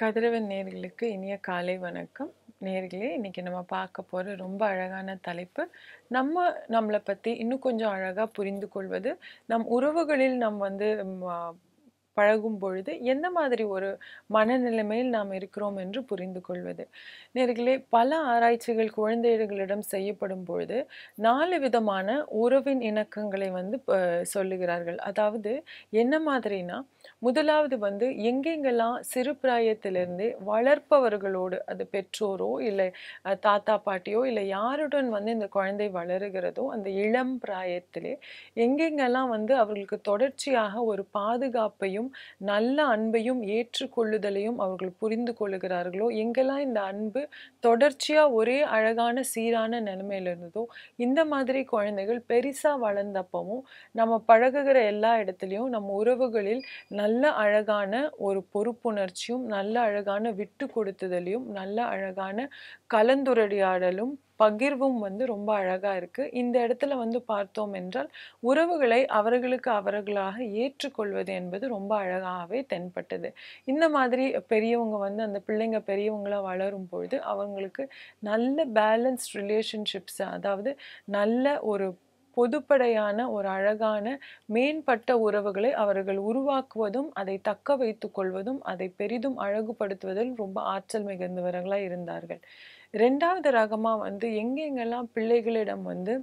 கதிரவன் நேர்களுக்கு இனிய காலை வணக்கம் நேர்களே இன்றைக்கி நம்ம பார்க்க போகிற ரொம்ப அழகான தலைப்பு நம்ம நம்மளை பற்றி இன்னும் கொஞ்சம் அழகாக புரிந்து கொள்வது நம் உறவுகளில் நம் வந்து பழகும் பொழுது எந்த மாதிரி ஒரு மனநிலைமையில் நாம் இருக்கிறோம் என்று புரிந்து கொள்வது நேர்களே பல ஆராய்ச்சிகள் குழந்தைகளிடம் செய்யப்படும் பொழுது நாலு விதமான உறவின் இணக்கங்களை வந்து சொல்லுகிறார்கள் அதாவது என்ன மாதிரினா முதலாவது வந்து எங்கெங்கெல்லாம் சிறு பிராயத்திலிருந்து வளர்ப்பவர்களோடு அது பெற்றோரோ இல்லை தாத்தா பாட்டியோ இல்லை யாருடன் வந்து இந்த குழந்தை வளருகிறதோ அந்த இளம் பிராயத்திலே எங்கெங்கெல்லாம் வந்து அவர்களுக்கு தொடர்ச்சியாக ஒரு பாதுகாப்பையும் அன்பையும் நல்ல அன்பையும் ஏற்றுக்கொள்ளுதலையும் அவர்கள் புரிந்து கொள்ளுகிறார்களோ எங்கெல்லாம் இந்த அன்பு தொடர்ச்சியாக ஒரே அழகான சீரான நிலைமையில் இருந்ததோ இந்த மாதிரி குழந்தைகள் பெருசாக வளர்ந்தப்பவும் நம்ம பழகுகிற எல்லா இடத்துலையும் நம்ம உறவுகளில் நல்ல அழகான ஒரு பொறுப்புணர்ச்சியும் நல்ல அழகான விட்டு கொடுத்துதலையும் நல்ல அழகான கலந்துரையாடலும் பகிர்வும் வந்து ரொம்ப அழகாக இருக்குது இந்த இடத்துல வந்து பார்த்தோம் என்றால் உறவுகளை அவர்களுக்கு அவர்களாக ஏற்றுக்கொள்வது என்பது ரொம்ப அழகாகவே தென்பட்டது இந்த மாதிரி பெரியவங்க வந்து அந்த பிள்ளைங்க பெரியவங்களாக வளரும் பொழுது அவங்களுக்கு நல்ல பேலன்ஸ்ட் ரிலேஷன்ஷிப்ஸ் அதாவது நல்ல ஒரு பொதுப்படையான ஒரு அழகான மேம்பட்ட உறவுகளை அவர்கள் உருவாக்குவதும் அதை தக்க வைத்துக் கொள்வதும் அதை பெரிதும் அழகுபடுத்துவதில் ரொம்ப ஆற்றல் மிகுந்தவர்களாக இருந்தார்கள் ரெண்டாவது ரகமாக வந்து எங்கெங்கெல்லாம் பிள்ளைகளிடம் வந்து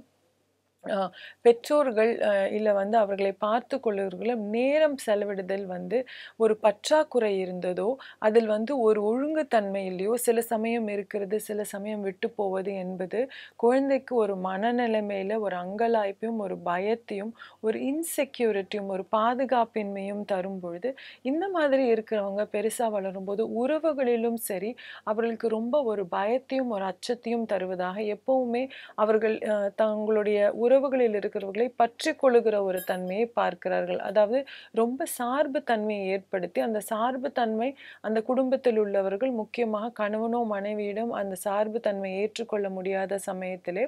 பெற்றோர்கள் இல்லை வந்து அவர்களை பார்த்து கொள்ளுகிறவர்களும் நேரம் செலவிடுதல் வந்து ஒரு பற்றாக்குறை இருந்ததோ அதில் வந்து ஒரு ஒழுங்கு தன்மையிலையோ சில சமயம் இருக்கிறது சில சமயம் விட்டு போவது என்பது குழந்தைக்கு ஒரு மனநிலைமையில் ஒரு அங்கலாய்ப்பையும் ஒரு பயத்தையும் ஒரு இன்செக்யூரிட்டியும் ஒரு பாதுகாப்பின்மையும் தரும் பொழுது இந்த மாதிரி இருக்கிறவங்க பெருசாக வளரும்போது உறவுகளிலும் சரி அவர்களுக்கு ரொம்ப ஒரு பயத்தையும் ஒரு அச்சத்தையும் தருவதாக எப்பவுமே அவர்கள் தங்களுடைய உறவுகளில் இருக்கிறவர்களை பற்றி கொள்ளுகிற ஒரு தன்மையை பார்க்கிறார்கள் அதாவது ரொம்ப சார்பு தன்மையை ஏற்படுத்தி அந்த சார்பு தன்மை அந்த குடும்பத்தில் உள்ளவர்கள் முக்கியமாக கணவனோ மனைவியிடம் அந்த சார்பு தன்மையை ஏற்றுக்கொள்ள முடியாத சமயத்திலே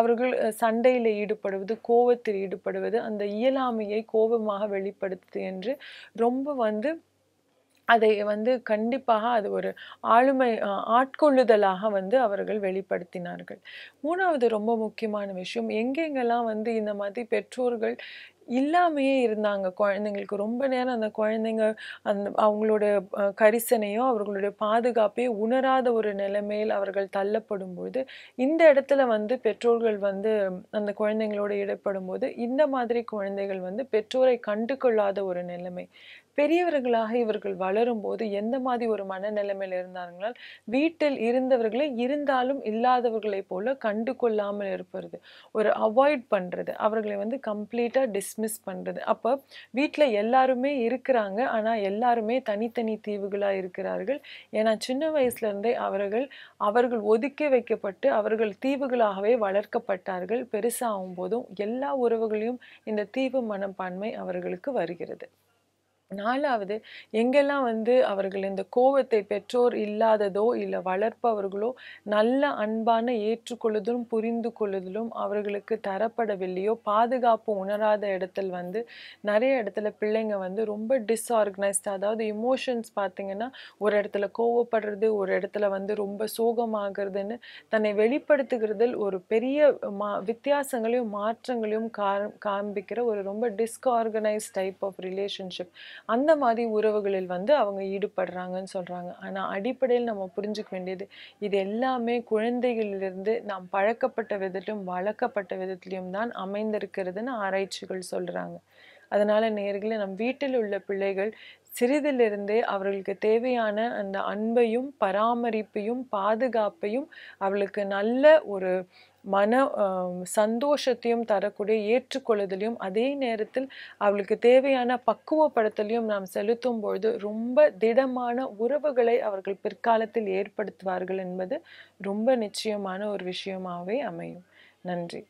அவர்கள் சண்டையில் ஈடுபடுவது கோபத்தில் ஈடுபடுவது அந்த இயலாமையை கோபமாக வெளிப்படுத்து என்று ரொம்ப வந்து அதை வந்து கண்டிப்பாக அது ஒரு ஆளுமை ஆட்கொள்ளுதலாக வந்து அவர்கள் வெளிப்படுத்தினார்கள் மூணாவது ரொம்ப முக்கியமான விஷயம் எங்கெங்கெல்லாம் வந்து இந்த மாதிரி பெற்றோர்கள் இல்லாமையே இருந்தாங்க குழந்தைங்களுக்கு ரொம்ப நேரம் அந்த குழந்தைங்க அந்த அவங்களோட கரிசனையோ அவர்களுடைய பாதுகாப்பையோ உணராத ஒரு நிலைமையில் அவர்கள் தள்ளப்படும் இந்த இடத்துல வந்து பெற்றோர்கள் வந்து அந்த குழந்தைங்களோட இடப்படும் போது இந்த மாதிரி குழந்தைகள் வந்து பெற்றோரை கண்டு கொள்ளாத ஒரு நிலைமை பெரியவர்களாக இவர்கள் வளரும்போது எந்த மாதிரி ஒரு மனநிலைமையில் இருந்தார்களால் வீட்டில் இருந்தவர்களே இருந்தாலும் இல்லாதவர்களை போல கண்டு கொள்ளாமல் இருப்பது ஒரு அவாய்ட் பண்ணுறது அவர்களை வந்து கம்ப்ளீட்டாக டிஸ்மிஸ் டிஸ்மிஸ் பண்ணுறது அப்போ வீட்டில் எல்லாருமே இருக்கிறாங்க ஆனால் எல்லாருமே தனித்தனி தீவுகளாக இருக்கிறார்கள் ஏன்னா சின்ன வயசுலேருந்தே அவர்கள் அவர்கள் ஒதுக்கி வைக்கப்பட்டு அவர்கள் தீவுகளாகவே வளர்க்கப்பட்டார்கள் பெருசாகும் போதும் எல்லா உறவுகளையும் இந்த தீவு மனப்பான்மை அவர்களுக்கு வருகிறது நாலாவது எங்கெல்லாம் வந்து அவர்கள் இந்த கோவத்தை பெற்றோர் இல்லாததோ இல்லை வளர்ப்பவர்களோ நல்ல அன்பான ஏற்றுக்கொள்ளுதலும் புரிந்து கொள்ளுதலும் அவர்களுக்கு தரப்படவில்லையோ பாதுகாப்பு உணராத இடத்துல வந்து நிறைய இடத்துல பிள்ளைங்க வந்து ரொம்ப டிஸ்ஆர்கனைஸ்ட் அதாவது இமோஷன்ஸ் பார்த்திங்கன்னா ஒரு இடத்துல கோவப்படுறது ஒரு இடத்துல வந்து ரொம்ப சோகமாகிறதுன்னு தன்னை வெளிப்படுத்துகிறதில் ஒரு பெரிய மா வித்தியாசங்களையும் மாற்றங்களையும் காண்பிக்கிற ஒரு ரொம்ப டிஸ்ஆர்கனைஸ் டைப் ஆஃப் ரிலேஷன்ஷிப் அந்த மாதிரி உறவுகளில் வந்து அவங்க ஈடுபடுறாங்கன்னு சொல்கிறாங்க ஆனால் அடிப்படையில் நம்ம புரிஞ்சுக்க வேண்டியது இது எல்லாமே குழந்தைகளிலிருந்து நாம் பழக்கப்பட்ட விதத்திலும் வளர்க்கப்பட்ட விதத்திலையும் தான் அமைந்திருக்கிறதுன்னு ஆராய்ச்சிகள் சொல்கிறாங்க அதனால் நேர்களை நம் வீட்டில் உள்ள பிள்ளைகள் சிறிதிலிருந்தே அவர்களுக்கு தேவையான அந்த அன்பையும் பராமரிப்பையும் பாதுகாப்பையும் அவளுக்கு நல்ல ஒரு மன சந்தோஷத்தையும் தரக்கூடிய ஏற்றுக்கொள்ளுதலையும் அதே நேரத்தில் அவளுக்கு தேவையான பக்குவப்படுத்தலையும் நாம் செலுத்தும் பொழுது ரொம்ப திடமான உறவுகளை அவர்கள் பிற்காலத்தில் ஏற்படுத்துவார்கள் என்பது ரொம்ப நிச்சயமான ஒரு விஷயமாகவே அமையும் நன்றி